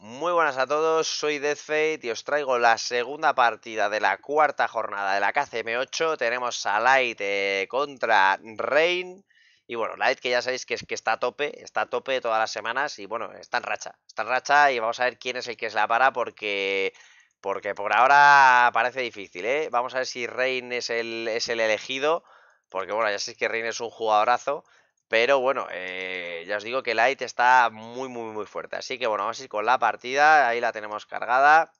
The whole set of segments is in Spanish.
Muy buenas a todos, soy Deathfate y os traigo la segunda partida de la cuarta jornada de la KCM8. Tenemos a Light eh, contra Rain. Y bueno, Light que ya sabéis que, es, que está a tope, está a tope todas las semanas y bueno, está en racha. Está en racha y vamos a ver quién es el que se la para porque, porque por ahora parece difícil, ¿eh? Vamos a ver si Rain es el, es el elegido, porque bueno, ya sabéis que Rain es un jugadorazo. Pero bueno, eh, ya os digo que Light está muy, muy, muy fuerte. Así que bueno, vamos a ir con la partida. Ahí la tenemos cargada.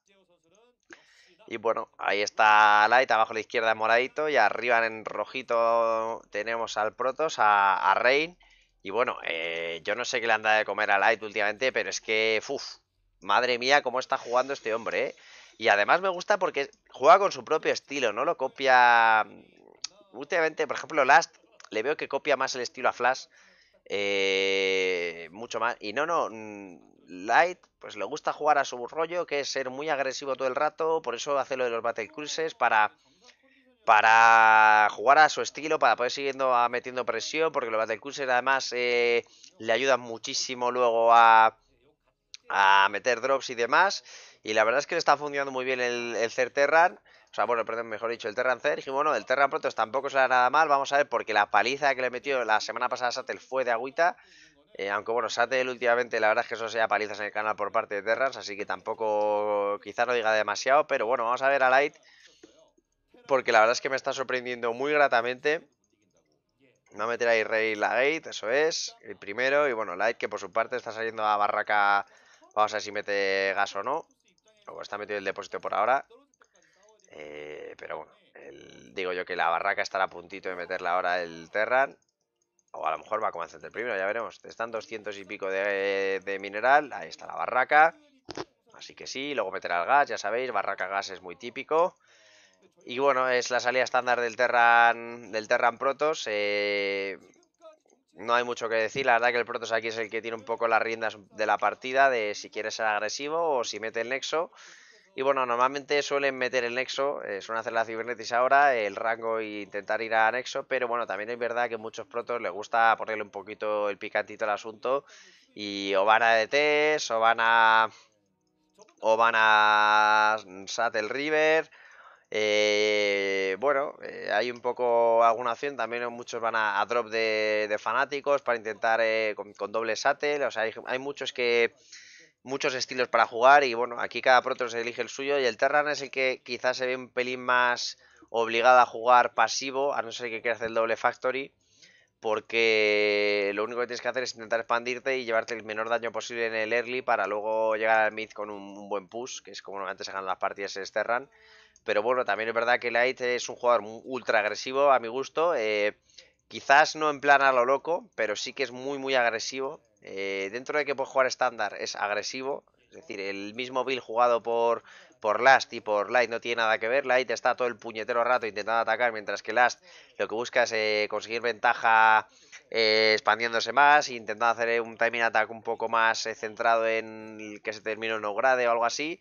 Y bueno, ahí está Light, abajo a la izquierda en moradito y arriba en rojito tenemos al Protos, a, Rain. Y bueno, eh, yo no sé qué le han dado de comer a Light últimamente, pero es que, uff, madre mía, cómo está jugando este hombre, eh. Y además me gusta porque juega con su propio estilo, no lo copia... Últimamente, por ejemplo, Last le veo que copia más el estilo a Flash. Eh, mucho más. Y no, no, mm, Light, pues le gusta jugar a su rollo, que es ser muy agresivo todo el rato, por eso hace lo de los Battle Cruises, para, para jugar a su estilo, para poder siguiendo metiendo presión, porque los Battle Cruises además eh, le ayudan muchísimo luego a, a meter drops y demás. Y la verdad es que le está funcionando muy bien el, el Certerran. O sea, bueno, perdón, mejor dicho, el Terran y Y bueno, el Terran Protoss tampoco será nada mal. Vamos a ver, porque la paliza que le metió la semana pasada a Satel fue de agüita. Eh, aunque bueno, Satel últimamente la verdad es que eso sea palizas en el canal por parte de Terrans, así que tampoco quizá no diga demasiado, pero bueno, vamos a ver a Light, porque la verdad es que me está sorprendiendo muy gratamente. No va a meter ahí Rey Lagate, eso es, el primero, y bueno, Light que por su parte está saliendo a barraca, vamos a ver si mete gas o no, o está metido el depósito por ahora. Eh, pero bueno, digo yo que la barraca estará a puntito de meterla ahora el Terran. O a lo mejor va a comenzar el primero, ya veremos. Están 200 y pico de, mineral. Ahí está la barraca. Así que sí, luego meterá el gas, ya sabéis. Barraca gas es muy típico. Y bueno, es la salida estándar del Terran, del Terran Protos. Eh, no hay mucho que decir. La verdad que el Protos aquí es el que tiene un poco las riendas de la partida, de si quiere ser agresivo o si mete el nexo. Y bueno, normalmente suelen meter el nexo, eh, suelen hacer la cibernetis ahora, el rango e intentar ir a nexo, pero bueno, también es verdad que a muchos protos les gusta ponerle un poquito el picantito al asunto y o van a DTs, e o van a... o van a Sattel River... Eh, bueno, eh, hay un poco alguna opción, también muchos van a, drop de, fanáticos para intentar con, doble satel, o sea, hay muchos que, muchos estilos para jugar y bueno, aquí cada proto se elige el suyo y el Terran es el que quizás se ve un pelín más obligado a jugar pasivo, a no ser que quiera hacer el doble factory, porque lo único que tienes que hacer es intentar expandirte y llevarte el menor daño posible en el early para luego llegar al mid con un, buen push, que es como antes se ganan las partidas en Terran. Pero bueno, también es verdad que Light es un jugador ultra agresivo a mi gusto. Eh, quizás no en plan a lo loco, pero sí que es muy muy agresivo eh, dentro de que puede jugar estándar es agresivo, es decir, el mismo build jugado por, por Last y por Light no tiene nada que ver. Light está todo el puñetero rato intentando atacar, mientras que Last lo que busca es eh, conseguir ventaja eh, expandiéndose más, intentando hacer un timing attack un poco más centrado en que se termine un no grade o algo así.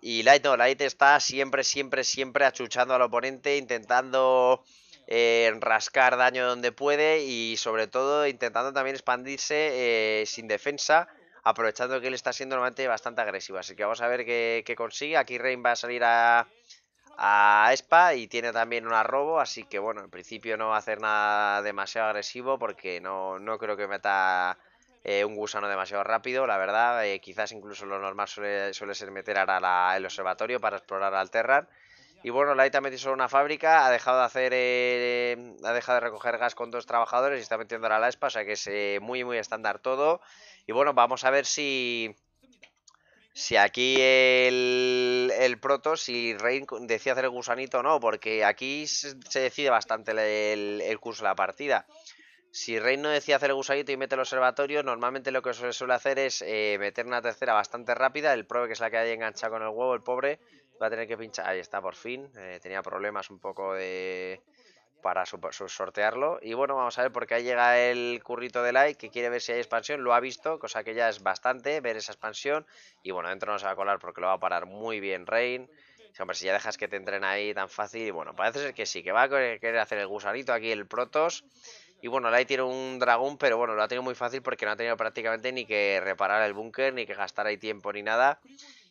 Y Light no, Light está siempre, siempre, siempre achuchando al oponente, intentando en rascar daño donde puede y sobre todo intentando también expandirse eh, sin defensa, aprovechando que él está siendo normalmente bastante agresivo. Así que vamos a ver qué, consigue. Aquí Rein va a salir a, a Espa y tiene también un arrobo, así que bueno, en principio no va a hacer nada demasiado agresivo porque no, creo que meta eh, un gusano demasiado rápido, la verdad, eh, quizás incluso lo normal suele, ser meter ahora el observatorio para explorar al Terran y bueno, Light ha metido solo una fábrica, ha dejado de hacer, eh, ha dejado de recoger gas con dos trabajadores y está metiendo ahora la espa, o sea que es eh, muy, muy estándar todo. Y bueno, vamos a ver si, si aquí el, proto, si Rein decía hacer el gusanito o no, porque aquí se, decide bastante el curso de la partida. Si Rey no decía hacer el gusarito y mete el observatorio, normalmente lo que suele hacer es eh, meter una tercera bastante rápida. El probe, que es la que hay enganchado con el huevo, el pobre, va a tener que pinchar. Ahí está, por fin. Eh, tenía problemas un poco de para sortearlo. Y bueno, vamos a ver porque ahí llega el currito de like que quiere ver si hay expansión. Lo ha visto, cosa que ya es bastante ver esa expansión. Y bueno, dentro no se va a colar porque lo va a parar muy bien Rain. Hombre, si ya dejas que te entren ahí tan fácil, y bueno, parece ser que sí, que va a querer hacer el gusarito aquí el Protos. Y bueno, Light tiene un dragón, pero bueno, lo ha tenido muy fácil porque no ha tenido prácticamente ni que reparar el búnker, ni que gastar ahí tiempo, ni nada.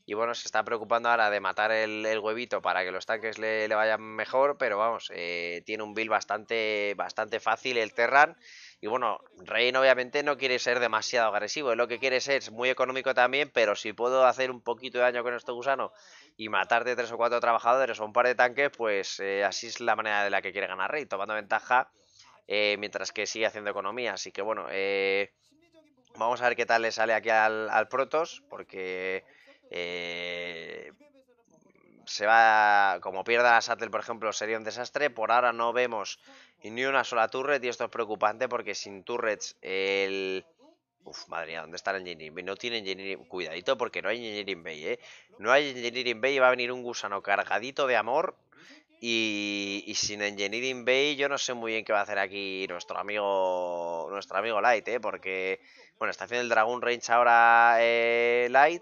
Y bueno, se está preocupando ahora de matar el, huevito para que los tanques le, vayan mejor, pero vamos, eh, tiene un build bastante, bastante fácil el Terran. Y bueno, Rein obviamente no quiere ser demasiado agresivo, lo que quiere ser es muy económico también, pero si puedo hacer un poquito de daño con este gusano y matarte tres o cuatro trabajadores o un par de tanques, pues eh, así es la manera de la que quiere ganar rey tomando ventaja eh, mientras que sigue haciendo economía. Así que bueno, eh, vamos a ver qué tal le sale aquí al, Protos, porque eh, se va, como pierda a Sattel, por ejemplo, sería un desastre. Por ahora no vemos ni una sola turret y esto es preocupante porque sin turrets el... Uf, madre mía, ¿dónde está el Engineering Bay? No tiene Engineering... Cuidadito porque no hay Engineering Bay, No hay Engineering Bay y va a venir un gusano cargadito de amor y, sin Engineering Bay yo no sé muy bien qué va a hacer aquí nuestro amigo nuestro amigo Light, ¿eh? porque bueno, está haciendo el Dragon Range ahora eh, Light,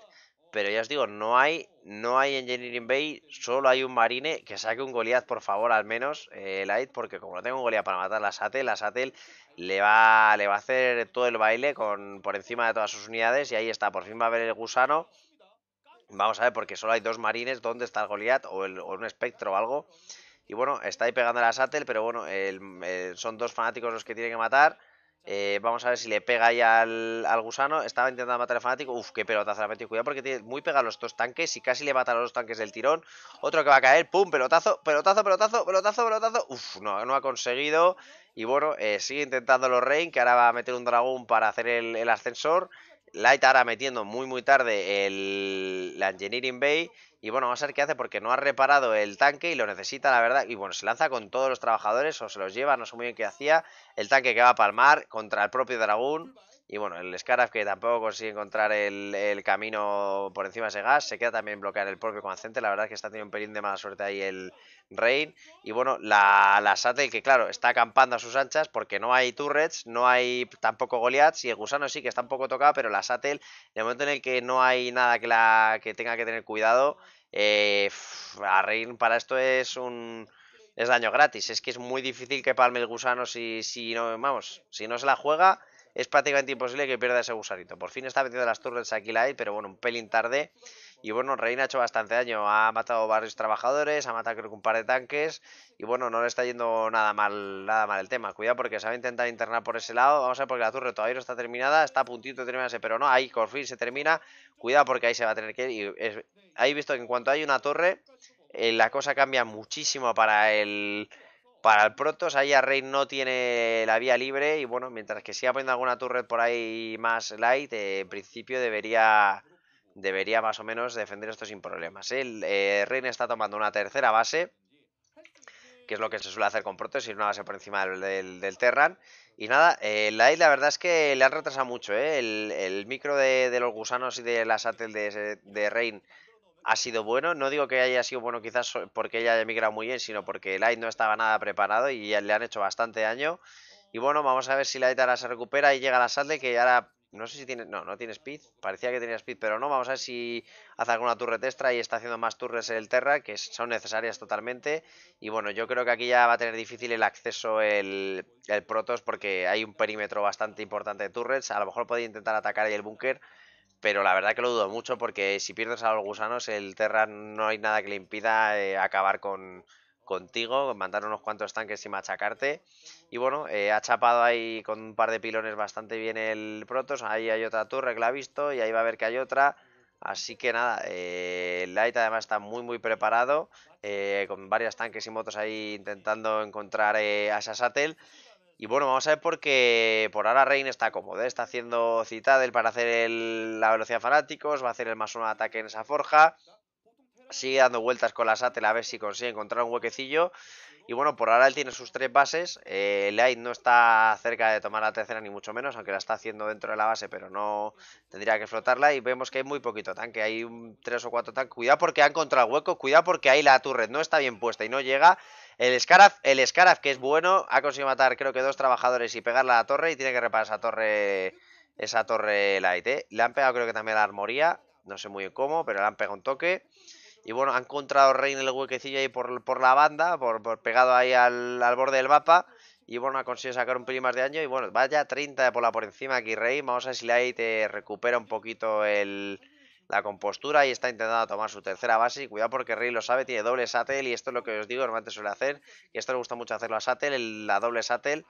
pero ya os digo, no hay no hay Engineering Bay, solo hay un Marine que saque un Goliath por favor al menos eh, Light, porque como no tengo un Goliath para matar la Sattel la Satel le va, le va a hacer todo el baile con por encima de todas sus unidades y ahí está, por fin va a ver el gusano Vamos a ver, porque solo hay dos marines. ¿Dónde está el Goliath? O, el, o un espectro o algo. Y bueno, está ahí pegando a Sattel, pero bueno, eh, son dos fanáticos los que tiene que matar. Eh, vamos a ver si le pega ahí al, gusano. Estaba intentando matar al fanático. Uf, qué pelotazo la metido. Cuidado porque tiene muy pegados los dos tanques. Y casi le mata a los tanques del tirón. Otro que va a caer. ¡Pum! Pelotazo, pelotazo, pelotazo, pelotazo, pelotazo. Uf, no, no ha conseguido. Y bueno, eh, sigue sigue los Rain, que ahora va a meter un dragón para hacer el ascensor. Light ahora metiendo muy muy tarde el, la Engineering Bay. Y bueno, vamos a ver qué hace porque no ha reparado el tanque y lo necesita, la verdad. Y bueno, se lanza con todos los trabajadores o se los lleva, no sé muy bien qué hacía. El tanque que va a palmar contra el propio dragón. Y bueno, el Scarab que tampoco consigue encontrar el, camino por encima de ese gas. Se queda también en el propio Concente. La verdad es que está teniendo un pelín de mala suerte ahí el Rain. Y bueno, la, la que claro, está acampando a sus anchas porque no hay turrets, no hay tampoco Goliaths. Y el gusano sí que está un poco tocado, pero la Satel, en el momento en el que no hay nada que, la, que tenga que tener cuidado, eh, a Rain para esto es un es daño gratis. Es que es muy difícil que palme el gusano si, si no, vamos, si no se la juega es prácticamente imposible que pierda ese gusarito Por fin está metiendo las torres aquí la hay, pero bueno, un pelín tarde. Y bueno, Reina ha hecho bastante daño. Ha matado varios trabajadores, ha matado creo que un par de tanques. Y bueno, no le está yendo nada mal, nada mal el tema. Cuidado porque se va a intentar internar por ese lado. Vamos a ver porque la torre todavía no está terminada. Está a puntito de terminarse, pero no. Ahí por fin se termina. Cuidado porque ahí se va a tener que ir. Y es... ahí visto que en cuanto hay una torre, eh, la cosa cambia muchísimo para el para el ahí a Rey no tiene la vía libre y bueno, mientras que siga poniendo alguna turret por ahí más light, eh, en principio debería debería más o menos defender esto sin problemas. ¿eh? El eh, está tomando una tercera base, que es lo que se suele hacer con Protoss, ir una base por encima del, Terran. Y nada, el la la verdad es que le han retrasado mucho, el, el, micro de, los gusanos y de la sátel de, de Rein ha sido bueno. No digo que haya sido bueno quizás porque ella haya migrado muy bien, sino porque Light no estaba nada preparado y le han hecho bastante daño. Y bueno, vamos a ver si Light ahora se recupera y llega a la Saddle, que ahora no sé si tiene... No, no tiene speed. Parecía que tenía speed, pero no. Vamos a ver si hace alguna turret extra y está haciendo más torres en el Terra, que son necesarias totalmente. Y bueno, yo creo que aquí ya va a tener difícil el acceso el, el Protoss porque hay un perímetro bastante importante de turrets. A lo mejor puede intentar atacar ahí el búnker pero la verdad que lo dudo mucho porque si pierdes a los gusanos, el Terra no hay nada que le impida eh, acabar con, contigo, mandar unos cuantos tanques y machacarte. Y bueno, eh, ha chapado ahí con un par de pilones bastante bien el Protos. Ahí hay otra torre que la ha visto y ahí va a ver que hay otra. Así que nada, eh, el Light además está muy muy preparado, con varios tanques y motos ahí intentando encontrar eh, a Sasatel. Y bueno, vamos a ver porque por ahora Reign está cómodo, ¿eh? está haciendo Citadel para hacer la velocidad fanáticos, va a hacer el más uno ataque en esa forja, sigue dando vueltas con la Satel a ver si consigue encontrar un huequecillo. Y bueno, por ahora él tiene sus tres bases, eh, Light no está cerca de tomar la tercera ni mucho menos, aunque la está haciendo dentro de la base, pero no tendría que flotarla. Y vemos que hay muy poquito tanque, hay un, tres o cuatro tanques. Cuidado porque ha encontrado hueco, cuidado porque ahí la turret no está bien puesta y no llega. El Scaraf, el Scaraf, que es bueno, ha conseguido matar creo que dos trabajadores y pegar a la torre y tiene que reparar esa torre esa torre light, ¿eh? Le han pegado creo que también la armoría, no sé muy cómo, pero le han pegado un toque. Y bueno, han encontrado Rey en el huequecillo ahí por, por la banda, por, pegado ahí al, borde del mapa. Y bueno, ha conseguido sacar un pelín más de año Y bueno, vaya 30 de por por encima aquí Rey. Vamos a ver si Light eh, recupera un poquito el, la compostura y está intentando tomar su tercera base. cuidado porque Rey lo sabe, tiene doble satel y esto es lo que os digo, normalmente suele hacer. Y esto le gusta mucho hacerlo a satel, la doble satel.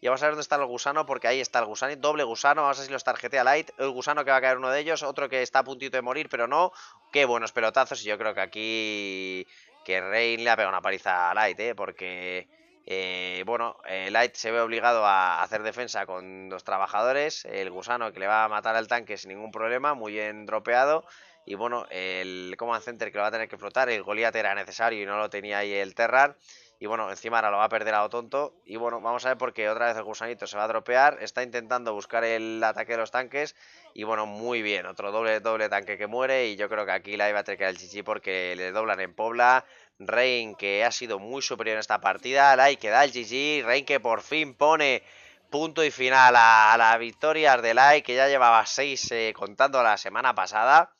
Y vamos a ver dónde está el gusano, porque ahí está el gusano, doble gusano, vamos a ver si los tarjetea Light, el gusano que va a caer uno de ellos, otro que está a puntito de morir, pero no, qué buenos pelotazos, y yo creo que aquí que rey le ha pegado una paliza a Light, ¿eh? porque eh, bueno, eh, Light se ve obligado a hacer defensa con dos trabajadores, el gusano que le va a matar al tanque sin ningún problema, muy bien dropeado. Y bueno, el Command Center que lo va a tener que flotar, el Goliath era necesario y no lo tenía ahí el Terrar. Y bueno, encima ahora lo va a perder a lo tonto. Y bueno, vamos a ver porque otra vez el gusanito se va a dropear. Está intentando buscar el ataque de los tanques. Y bueno, muy bien, otro doble doble tanque que muere y yo creo que aquí Light va a tener que dar el GG porque le doblan en Pobla. Rein que ha sido muy superior en esta partida, Light que da el GG, Rein que por fin pone punto y final a, la victoria de Light que ya llevaba 6 eh, contando la semana pasada.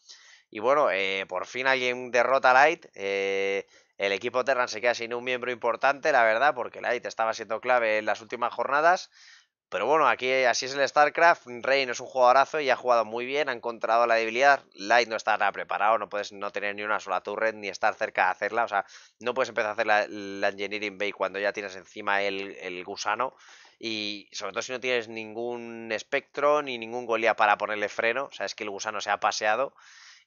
Y bueno, eh, por fin alguien derrota a Light. Eh, el equipo Terran se queda sin un miembro importante, la verdad, porque Light estaba siendo clave en las últimas jornadas. Pero bueno, aquí así es el StarCraft. Rain es un jugadorazo y ha jugado muy bien, ha encontrado la debilidad. Light no está nada preparado, no puedes no tener ni una sola turret ni estar cerca de hacerla. O sea, no puedes empezar a hacer la, Engineering Bay cuando ya tienes encima el, gusano. Y sobre todo si no tienes ningún espectro ni ningún golía para ponerle freno. O sea, es que el gusano se ha paseado.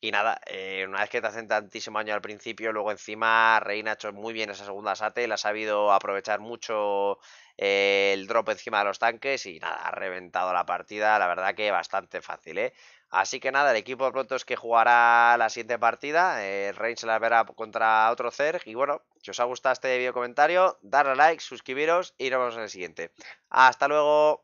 Y nada, eh, una vez que te hacen tantísimo año al principio, luego encima Reina ha hecho muy bien esa segunda sate, la ha sabido aprovechar mucho eh, el drop encima de los tanques y nada, ha reventado la partida, la verdad que bastante fácil, ¿eh? Así que nada, el equipo pronto es que jugará la siguiente partida, eh, se la verá contra otro Zerg y bueno, si os ha gustado este video comentario, darle a like, suscribiros y nos vemos en el siguiente. ¡Hasta luego!